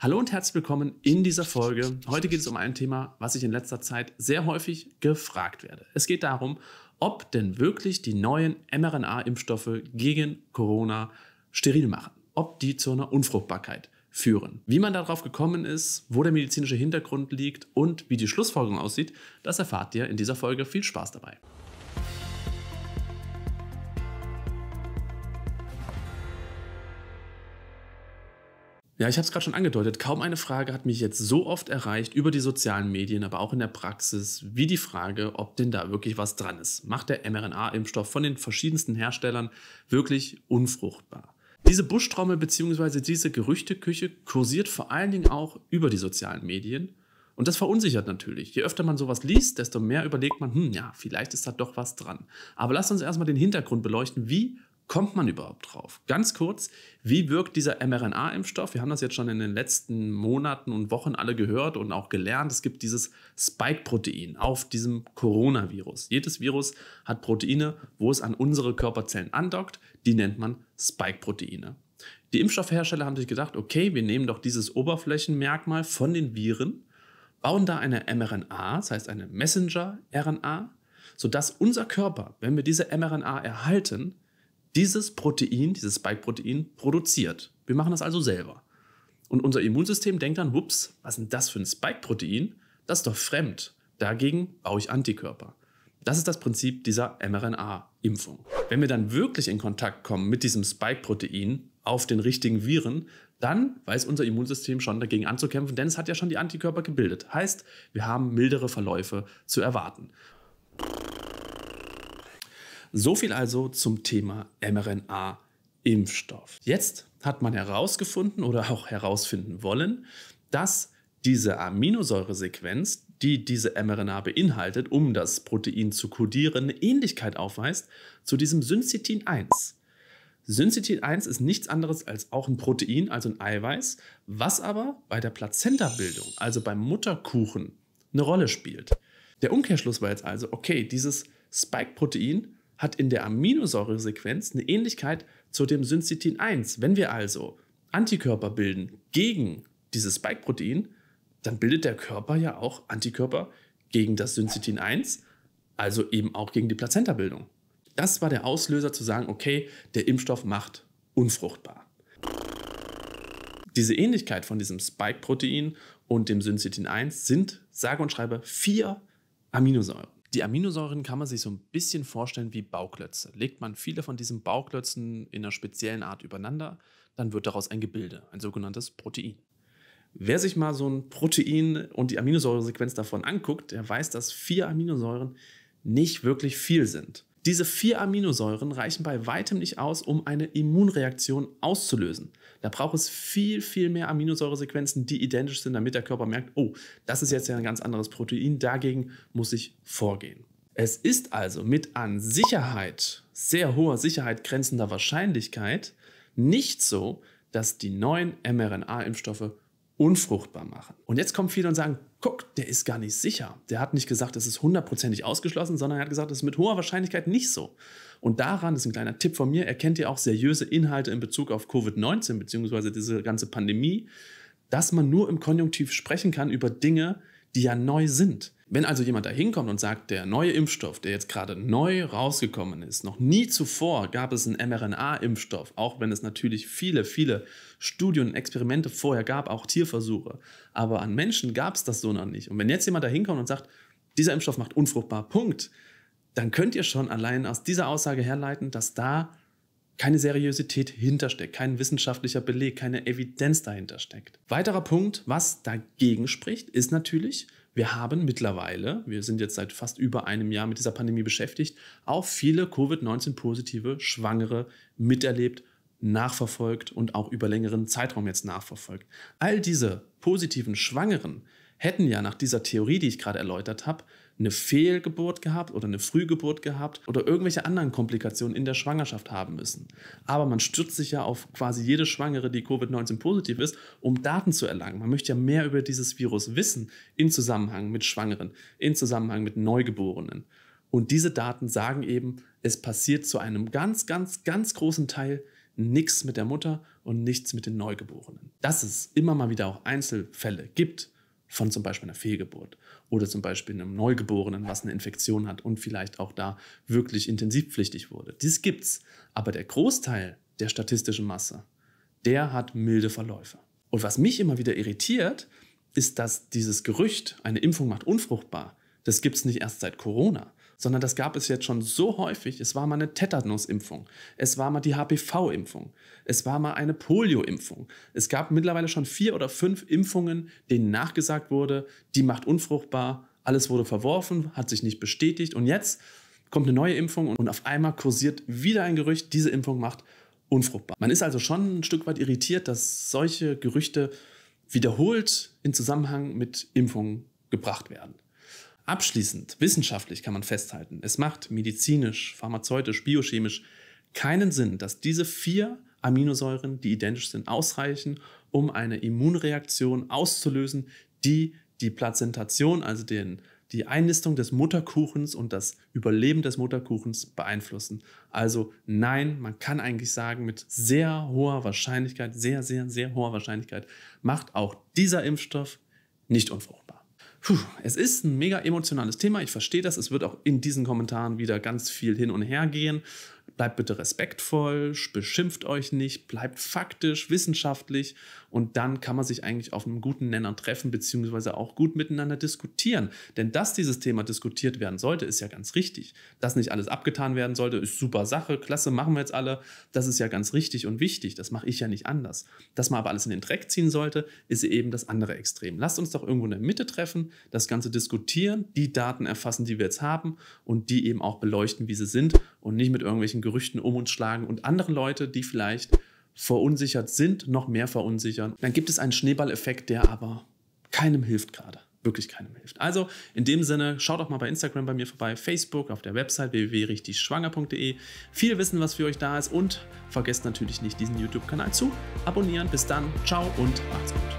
Hallo und herzlich willkommen in dieser Folge. Heute geht es um ein Thema, was ich in letzter Zeit sehr häufig gefragt werde. Es geht darum, ob denn wirklich die neuen mRNA-Impfstoffe gegen Corona steril machen, ob die zu einer Unfruchtbarkeit führen. Wie man darauf gekommen ist, wo der medizinische Hintergrund liegt und wie die Schlussfolgerung aussieht, das erfahrt ihr in dieser Folge. Viel Spaß dabei. Ja, ich habe es gerade schon angedeutet. Kaum eine Frage hat mich jetzt so oft erreicht über die sozialen Medien, aber auch in der Praxis, wie die Frage, ob denn da wirklich was dran ist. Macht der mRNA-Impfstoff von den verschiedensten Herstellern wirklich unfruchtbar? Diese Buschtrommel bzw. diese Gerüchteküche kursiert vor allen Dingen auch über die sozialen Medien. Und das verunsichert natürlich. Je öfter man sowas liest, desto mehr überlegt man, hm, ja, vielleicht ist da doch was dran. Aber lasst uns erstmal den Hintergrund beleuchten, wie kommt man überhaupt drauf? Ganz kurz, wie wirkt dieser mRNA-Impfstoff? Wir haben das jetzt schon in den letzten Monaten und Wochen alle gehört und auch gelernt. Es gibt dieses Spike-Protein auf diesem Coronavirus. Jedes Virus hat Proteine, wo es an unsere Körperzellen andockt. Die nennt man Spike-Proteine. Die Impfstoffhersteller haben sich gedacht, okay, wir nehmen doch dieses Oberflächenmerkmal von den Viren, bauen da eine mRNA, das heißt eine Messenger-RNA, sodass unser Körper, wenn wir diese mRNA erhalten, dieses Protein, dieses Spike-Protein, produziert. Wir machen das also selber. Und unser Immunsystem denkt dann, whoops, was ist denn das für ein Spike-Protein? Das ist doch fremd. Dagegen baue ich Antikörper. Das ist das Prinzip dieser mRNA-Impfung. Wenn wir dann wirklich in Kontakt kommen mit diesem Spike-Protein auf den richtigen Viren, dann weiß unser Immunsystem schon dagegen anzukämpfen, denn es hat ja schon die Antikörper gebildet. Heißt, wir haben mildere Verläufe zu erwarten. So viel also zum Thema mRNA-Impfstoff. Jetzt hat man herausgefunden oder auch herausfinden wollen, dass diese Aminosäuresequenz, die diese mRNA beinhaltet, um das Protein zu kodieren, eine Ähnlichkeit aufweist zu diesem Syncytin 1. Syncytin 1 ist nichts anderes als auch ein Protein, also ein Eiweiß, was aber bei der Plazenta-Bildung, also beim Mutterkuchen, eine Rolle spielt. Der Umkehrschluss war jetzt also, okay, dieses Spike-Protein hat in der Aminosäuresequenz eine Ähnlichkeit zu dem Syncytin 1. Wenn wir also Antikörper bilden gegen dieses Spike-Protein, dann bildet der Körper ja auch Antikörper gegen das Syncytin 1, also eben auch gegen die Plazentabildung. Das war der Auslöser zu sagen, okay, der Impfstoff macht unfruchtbar. Diese Ähnlichkeit von diesem Spike-Protein und dem Syncytin 1 sind, sage und schreibe, vier Aminosäuren. Die Aminosäuren kann man sich so ein bisschen vorstellen wie Bauklötze. Legt man viele von diesen Bauklötzen in einer speziellen Art übereinander, dann wird daraus ein Gebilde, ein sogenanntes Protein. Wer sich mal so ein Protein und die Aminosäuresequenz davon anguckt, der weiß, dass vier Aminosäuren nicht wirklich viel sind. Diese vier Aminosäuren reichen bei weitem nicht aus, um eine Immunreaktion auszulösen. Da braucht es viel, viel mehr Aminosäuresequenzen, die identisch sind, damit der Körper merkt, oh, das ist jetzt ja ein ganz anderes Protein, dagegen muss ich vorgehen. Es ist also mit an Sicherheit, sehr hoher Sicherheit grenzender Wahrscheinlichkeit nicht so, dass die neuen mRNA-Impfstoffe unfruchtbar machen. Und jetzt kommen viele und sagen, guck, der ist gar nicht sicher. Der hat nicht gesagt, es ist hundertprozentig ausgeschlossen, sondern er hat gesagt, es ist mit hoher Wahrscheinlichkeit nicht so. Und daran ist ein kleiner Tipp von mir, erkennt ihr auch seriöse Inhalte in Bezug auf Covid-19 bzw. diese ganze Pandemie, dass man nur im Konjunktiv sprechen kann über Dinge, die ja neu sind. Wenn also jemand da hinkommt und sagt, der neue Impfstoff, der jetzt gerade neu rausgekommen ist, noch nie zuvor gab es einen mRNA-Impfstoff, auch wenn es natürlich viele, viele Studien und Experimente vorher gab, auch Tierversuche, aber an Menschen gab es das so noch nicht. Und wenn jetzt jemand da hinkommt und sagt, dieser Impfstoff macht unfruchtbar, Punkt, dann könnt ihr schon allein aus dieser Aussage herleiten, dass da keine Seriosität hintersteckt, kein wissenschaftlicher Beleg, keine Evidenz dahinter steckt. Weiterer Punkt, was dagegen spricht, ist natürlich, wir haben mittlerweile, wir sind jetzt seit fast über einem Jahr mit dieser Pandemie beschäftigt, auch viele Covid-19-positive Schwangere miterlebt, nachverfolgt und auch über längeren Zeitraum jetzt nachverfolgt. All diese positiven Schwangeren hätten ja nach dieser Theorie, die ich gerade erläutert habe, eine Fehlgeburt gehabt oder eine Frühgeburt gehabt oder irgendwelche anderen Komplikationen in der Schwangerschaft haben müssen. Aber man stürzt sich ja auf quasi jede Schwangere, die Covid-19 positiv ist, um Daten zu erlangen. Man möchte ja mehr über dieses Virus wissen in Zusammenhang mit Schwangeren, in Zusammenhang mit Neugeborenen. Und diese Daten sagen eben, es passiert zu einem ganz, ganz, ganz großen Teil nichts mit der Mutter und nichts mit den Neugeborenen. Dass es immer mal wieder auch Einzelfälle gibt, von zum Beispiel einer Fehlgeburt oder zum Beispiel einem Neugeborenen, was eine Infektion hat und vielleicht auch da wirklich intensivpflichtig wurde. Dies gibt's. Aber der Großteil der statistischen Masse, der hat milde Verläufe. Und was mich immer wieder irritiert, ist, dass dieses Gerücht, eine Impfung macht unfruchtbar, das gibt's nicht erst seit Corona sondern das gab es jetzt schon so häufig. Es war mal eine Tetanus-Impfung, es war mal die HPV-Impfung, es war mal eine Polio-Impfung. Es gab mittlerweile schon vier oder fünf Impfungen, denen nachgesagt wurde, die macht unfruchtbar, alles wurde verworfen, hat sich nicht bestätigt und jetzt kommt eine neue Impfung und auf einmal kursiert wieder ein Gerücht, diese Impfung macht unfruchtbar. Man ist also schon ein Stück weit irritiert, dass solche Gerüchte wiederholt in Zusammenhang mit Impfungen gebracht werden. Abschließend, wissenschaftlich kann man festhalten, es macht medizinisch, pharmazeutisch, biochemisch keinen Sinn, dass diese vier Aminosäuren, die identisch sind, ausreichen, um eine Immunreaktion auszulösen, die die Plazentation, also den, die Einnistung des Mutterkuchens und das Überleben des Mutterkuchens beeinflussen. Also nein, man kann eigentlich sagen, mit sehr hoher Wahrscheinlichkeit, sehr, sehr, sehr hoher Wahrscheinlichkeit macht auch dieser Impfstoff nicht unfruchtbar. Puh, es ist ein mega emotionales Thema. Ich verstehe das. Es wird auch in diesen Kommentaren wieder ganz viel hin und her gehen. Bleibt bitte respektvoll, beschimpft euch nicht, bleibt faktisch, wissenschaftlich und dann kann man sich eigentlich auf einem guten Nenner treffen, beziehungsweise auch gut miteinander diskutieren. Denn dass dieses Thema diskutiert werden sollte, ist ja ganz richtig. Dass nicht alles abgetan werden sollte, ist super Sache, klasse, machen wir jetzt alle. Das ist ja ganz richtig und wichtig, das mache ich ja nicht anders. Dass man aber alles in den Dreck ziehen sollte, ist eben das andere Extrem. Lasst uns doch irgendwo in der Mitte treffen, das Ganze diskutieren, die Daten erfassen, die wir jetzt haben und die eben auch beleuchten, wie sie sind und nicht mit irgendwelchen irgendwelchen Gerüchten um uns schlagen und andere Leute, die vielleicht verunsichert sind, noch mehr verunsichern. Dann gibt es einen Schneeballeffekt, der aber keinem hilft gerade. Wirklich keinem hilft. Also in dem Sinne, schaut doch mal bei Instagram bei mir vorbei, Facebook, auf der Website www.richtigschwanger.de. Viel Wissen, was für euch da ist und vergesst natürlich nicht, diesen YouTube-Kanal zu abonnieren. Bis dann, ciao und macht's gut.